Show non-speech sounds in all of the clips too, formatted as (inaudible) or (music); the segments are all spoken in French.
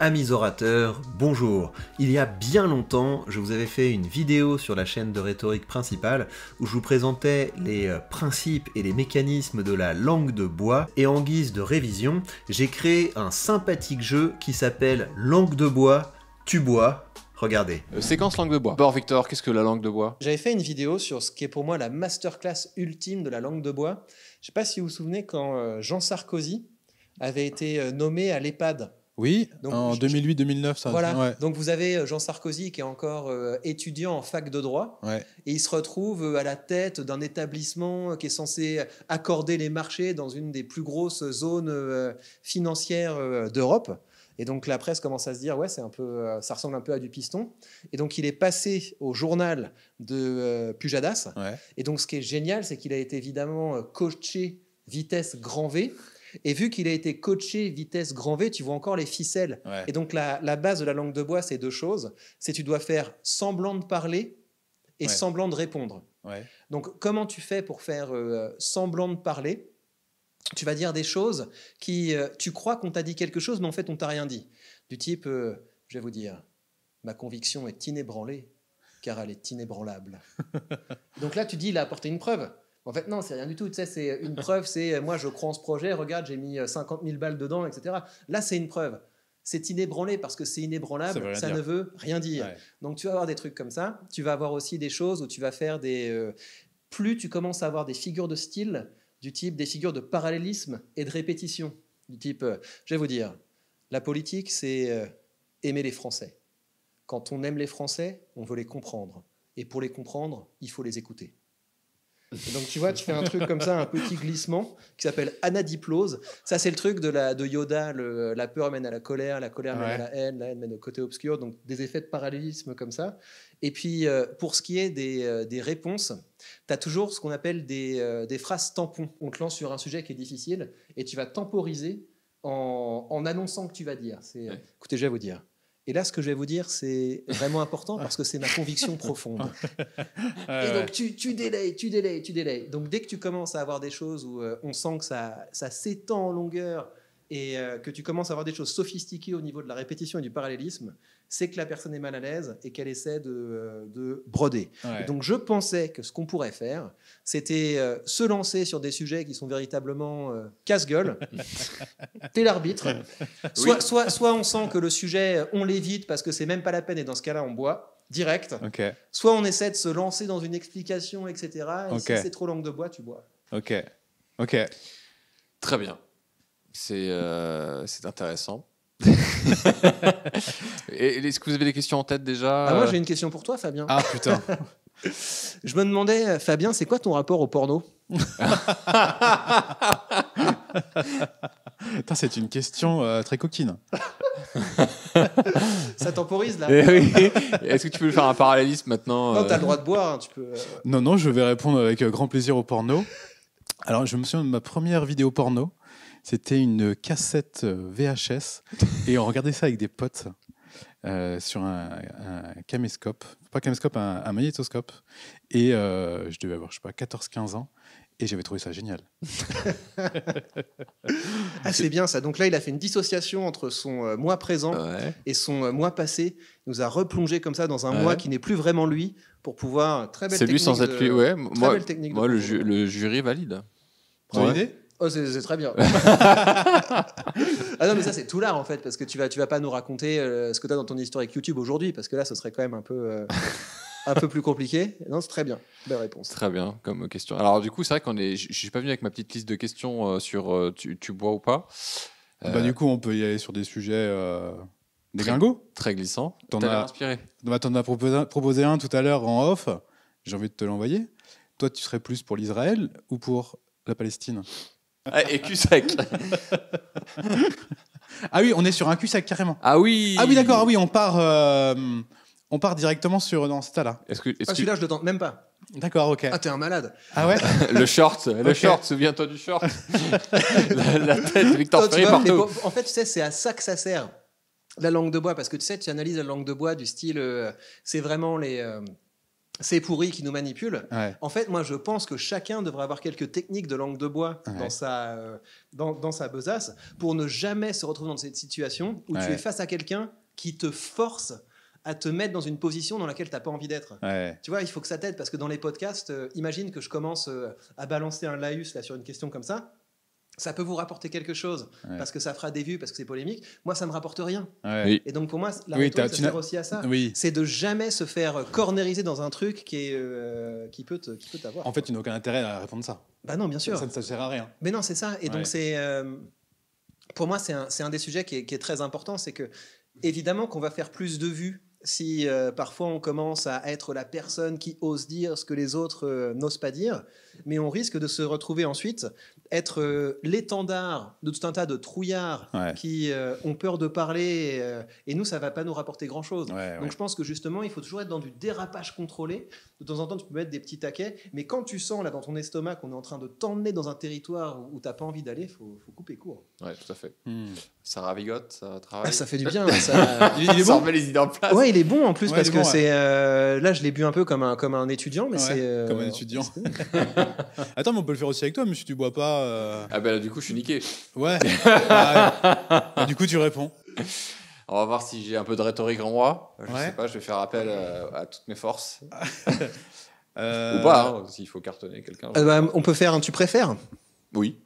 Amis orateurs, bonjour Il y a bien longtemps, je vous avais fait une vidéo sur la chaîne de rhétorique principale où je vous présentais les euh, principes et les mécanismes de la langue de bois et en guise de révision, j'ai créé un sympathique jeu qui s'appelle Langue de bois, tu bois, Regardez. Euh, séquence langue de bois. Bon, Victor, qu'est-ce que la langue de bois J'avais fait une vidéo sur ce qui est pour moi la masterclass ultime de la langue de bois. Je ne sais pas si vous vous souvenez quand euh, Jean Sarkozy avait été nommé à l'EHPAD oui, en 2008-2009, ça. Voilà. Donc vous avez euh, Jean Sarkozy qui est encore euh, étudiant en fac de droit et il se retrouve euh, à la tête d'un établissement qui est censé accorder les marchés dans une des plus grosses zones financières d'Europe. Et donc la presse commence à se dire ouais, c'est un peu, ça ressemble un peu à du piston. Et donc il est passé au journal de Pujadas. Et donc ce qui est génial, c'est qu'il a été évidemment coaché vitesse grand V et vu qu'il a été coaché vitesse grand V, tu vois encore les ficelles. Et donc la, base de la langue de bois, c'est deux choses. C'est tu dois faire semblant de parler et semblant de répondre. Donc comment tu fais pour faire euh, semblant de parler Tu vas dire des choses qui, euh, tu crois qu'on t'a dit quelque chose, mais en fait on t'a rien dit. Du type, euh, je vais vous dire, ma conviction est inébranlée, car elle est inébranlable. (laughs) donc là tu dis, il a apporté une preuve. En fait, non, c'est rien du tout. Tu sais, c'est une (laughs) preuve, c'est moi, je crois en ce projet, regarde, j'ai mis 50 euh, 000 balles dedans, etc. Là, c'est une preuve. C'est inébranlé parce que c'est inébranlable, ça, ne veut rien dire. Donc, tu vas avoir des trucs comme ça. Tu vas avoir aussi des choses où tu vas faire des. Euh, plus tu commences à avoir des figures de style, du type des figures de parallélisme et de répétition. Du type, euh, je vais vous dire, la politique, c'est aimer les Français. Quand on aime les Français, on veut les comprendre. Et pour les comprendre, il faut les écouter donc tu vois, tu fais un truc comme ça, un petit glissement qui s'appelle anadiplose. Ça c'est le truc de, la, de Yoda, la peur mène à la colère, la colère mène à la haine, la haine mène au côté obscur, donc des effets de parallélisme comme ça. Et puis euh, pour ce qui est des, euh, réponses, tu as toujours ce qu'on appelle euh, des, phrases tampons. On te lance sur un sujet qui est difficile et tu vas temporiser en, annonçant que tu vas dire. Écoutez, je vais vous dire. Et là, ce que je vais vous dire, c'est vraiment important parce que c'est ma conviction profonde. (laughs) et donc, tu, tu délayes, tu délayes, tu délayes. Donc, dès que tu commences à avoir des choses où euh, on sent que ça s'étend en longueur, et euh, que tu commences à avoir des choses sophistiquées au niveau de la répétition et du parallélisme, c'est que la personne est mal à l'aise et qu'elle essaie de, euh, de broder. Donc je pensais que ce qu'on pourrait faire, c'était euh, se lancer sur des sujets qui sont véritablement casse-gueule. (laughs) T'es l'arbitre. Soit, soit, soit on sent que le sujet, on l'évite parce que c'est même pas la peine et dans ce cas-là, on boit direct. Soit on essaie de se lancer dans une explication, etc. Et si c'est trop langue de bois, tu bois. Ok. Ok. Très bien. C'est euh, intéressant. (laughs) Est-ce que vous avez des questions en tête déjà ah, Moi, euh j'ai une question pour toi, Fabien. Ah putain. (laughs) Je me demandais, euh, Fabien, c'est quoi ton rapport au porno (laughs) c'est une question euh, très coquine. Ça temporise là. Eh est-ce que tu peux faire un parallélisme maintenant Non, t'as le droit de boire. Hein, tu peux, Non, non, je vais répondre avec grand plaisir au porno. Alors, je me souviens de ma première vidéo porno. C'était une cassette euh, VHS (laughs) et on regardait ça avec des potes. Euh, sur un, caméscope, pas caméscope, un, magnétoscope. Et euh, je devais avoir, je sais pas, 14-15 ans. Et j'avais trouvé ça génial. (laughs) ah, c'est bien ça. Donc là, il a fait une dissociation entre son moi présent et son moi passé. Il nous a replongé comme ça dans un moi qui n'est plus vraiment lui pour pouvoir. Très belle C'est lui sans être lui, ouais. Moi, le, jury valide. une idée Oh, c'est très bien. (laughs) ah non, mais ça, c'est tout l'art en fait, parce que tu vas, tu vas pas nous raconter euh, ce que tu as dans ton historique YouTube aujourd'hui, parce que là, ce serait quand même un peu. Euh, un peu plus compliqué. Non, c'est très bien. Belle réponse. Très bien comme question. Alors du coup, c'est vrai qu'on est. Je suis pas venu avec ma petite liste de questions euh, sur tu, bois ou pas. Bah, du coup, on peut y aller sur des sujets des très, Très glissants. T'en as inspiré. Bah, t'en as proposé un tout à l'heure en off. J'ai envie de te l'envoyer. Toi, tu serais plus pour l'Israël ou pour la Palestine ah, et cul-sec. (laughs) ah oui, on est sur un cul-sec carrément. Ah oui. Ah oui, d'accord. Ah oui, on part, euh, on part directement sur dans cet état là ce que, Ah, celui-là, je le tente même pas. D'accord, ok. Ah, t'es un malade. Ah ouais. (laughs) le short, le short, souviens-toi du short. (laughs) la, tête de Victor en fait, tu sais, c'est à ça que ça sert, la langue de bois, parce que tu sais, tu analyses la langue de bois du style, euh, c'est vraiment les, euh, c'est pourri qui nous manipule. En fait, moi, je pense que chacun devrait avoir quelques techniques de langue de bois dans, sa, euh, dans, sa besace pour ne jamais se retrouver dans cette situation où tu es face à quelqu'un qui te force à te mettre dans une position dans laquelle tu n'as pas envie d'être. Tu vois, il faut que ça t'aide parce que dans les podcasts, euh, imagine que je commence euh, à balancer un laïus là, sur une question comme ça ça peut vous rapporter quelque chose parce que ça fera des vues, parce que c'est polémique. Moi, ça me rapporte rien. Et donc pour moi, la oui, ça sert aussi à ça. C'est de jamais se faire corneriser dans un truc qui euh, qui peut t'avoir. En fait, tu n'as aucun intérêt à répondre ça. Bah non, bien sûr. Ça, ne sert à rien. Mais non, c'est ça. Et donc c'est euh, pour moi, c'est un, des sujets qui est, très important, c'est que évidemment qu'on va faire plus de vues si euh, parfois on commence à être la personne qui ose dire ce que les autres n'osent pas dire, mais on risque de se retrouver ensuite être euh, l'étendard de tout un tas de trouillards qui euh, ont peur de parler euh, et, nous ça va pas nous rapporter grand chose. Donc je pense que justement il faut toujours être dans du dérapage contrôlé. De temps en temps tu peux mettre des petits taquets, mais quand tu sens là dans ton estomac qu'on est en train de t'emmener dans un territoire où, tu t'as pas envie d'aller, faut, faut couper court. Ouais, tout à fait. Hmm. Ça ravigote, ça travaille. Ah, ça fait du bien. (laughs) ça, il, est bon. les idées en place. Ouais, il est bon en plus parce que c'est là je l'ai bu un peu comme un comme un étudiant, mais c'est comme un étudiant. (laughs) Attends, mais on peut le faire aussi avec toi, mais si tu bois pas euh, ah ben du coup, je suis niqué. Ouais. (laughs) Bah, du coup, tu réponds. On va voir si j'ai un peu de rhétorique en moi. Je sais pas, je vais faire appel euh, à, toutes mes forces. (laughs) Euh, Ou pas, hein, s'il faut cartonner quelqu'un. Bah, on peut faire un tu préfères Oui.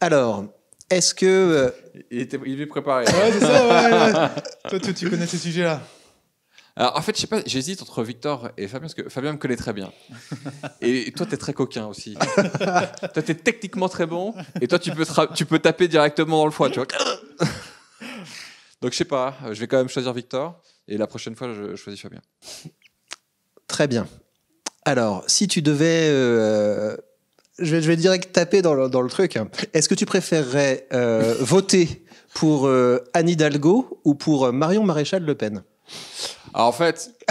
Alors, est-ce que. Il, était, il est préparé. ouais, c'est ça, ouais, (laughs) Toi, tu connais ces sujets-là en fait, je sais pas, j'hésite entre Victor et Fabien, parce que Fabien me connaît très bien. (laughs) Et toi, tu es très coquin aussi. toi, tu es techniquement très bon, et toi, tu peux, tu peux taper directement dans le foie, tu (laughs) Donc, je sais pas, euh, je vais quand même choisir Victor, et la prochaine fois, je choisis Fabien. Très bien. Alors, si tu devais. Euh, je, vais, direct taper dans le, truc. Hein. Est-ce que tu préférerais euh, voter pour Annie Anne Hidalgo ou pour Marion Maréchal Le Pen ah, en fait. (laughs)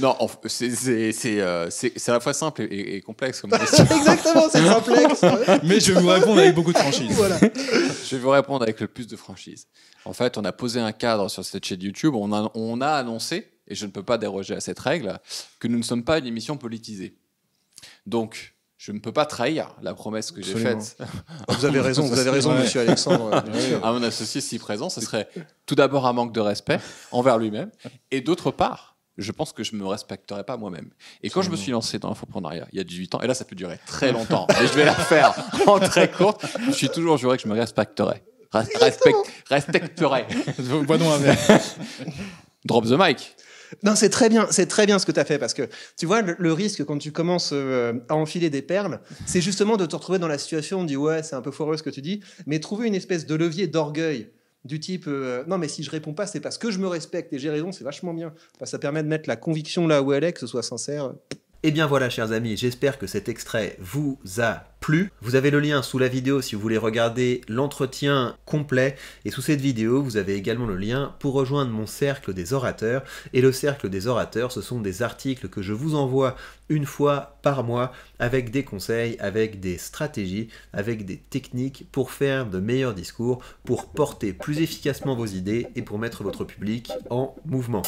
non, euh, c'est à la fois simple et, complexe comme (laughs) question. Exactement, c'est complexe. Mais je vais vous répondre avec beaucoup de franchise. Voilà. Je vais vous répondre avec le plus de franchise. En fait, on a posé un cadre sur cette chaîne YouTube. On a, on a annoncé, et je ne peux pas déroger à cette règle, que nous ne sommes pas une émission politisée. Donc, je ne peux pas trahir la promesse que j'ai faite. Ah, vous avez raison, vous avez raison, monsieur Alexandre. (laughs) À mon associé si présent, ce serait tout d'abord un manque de respect envers lui-même, et d'autre part, je pense que je ne me respecterais pas moi-même. Et quand je me suis lancé dans l'infoprenariat il y a 18 ans, et là ça peut durer très longtemps, et je vais la faire en très courte, je suis toujours juré que je me respecterais. Respect, respecterais. Drop the mic. Non, c'est très bien, c'est très bien ce que tu as fait parce que tu vois le, risque quand tu commences euh, à enfiler des perles, c'est justement de te retrouver dans la situation où on dit ouais, c'est un peu foireux ce que tu dis, mais trouver une espèce de levier d'orgueil du type euh, non mais si je réponds pas, c'est parce que je me respecte et j'ai raison, c'est vachement bien. ça permet de mettre la conviction là où elle est, que ce soit sincère. Et eh bien voilà chers amis, j'espère que cet extrait vous a plu. Vous avez le lien sous la vidéo si vous voulez regarder l'entretien complet. Et sous cette vidéo, vous avez également le lien pour rejoindre mon cercle des orateurs. Et le cercle des orateurs, ce sont des articles que je vous envoie une fois par mois avec des conseils, avec des stratégies, avec des techniques pour faire de meilleurs discours, pour porter plus efficacement vos idées et pour mettre votre public en mouvement.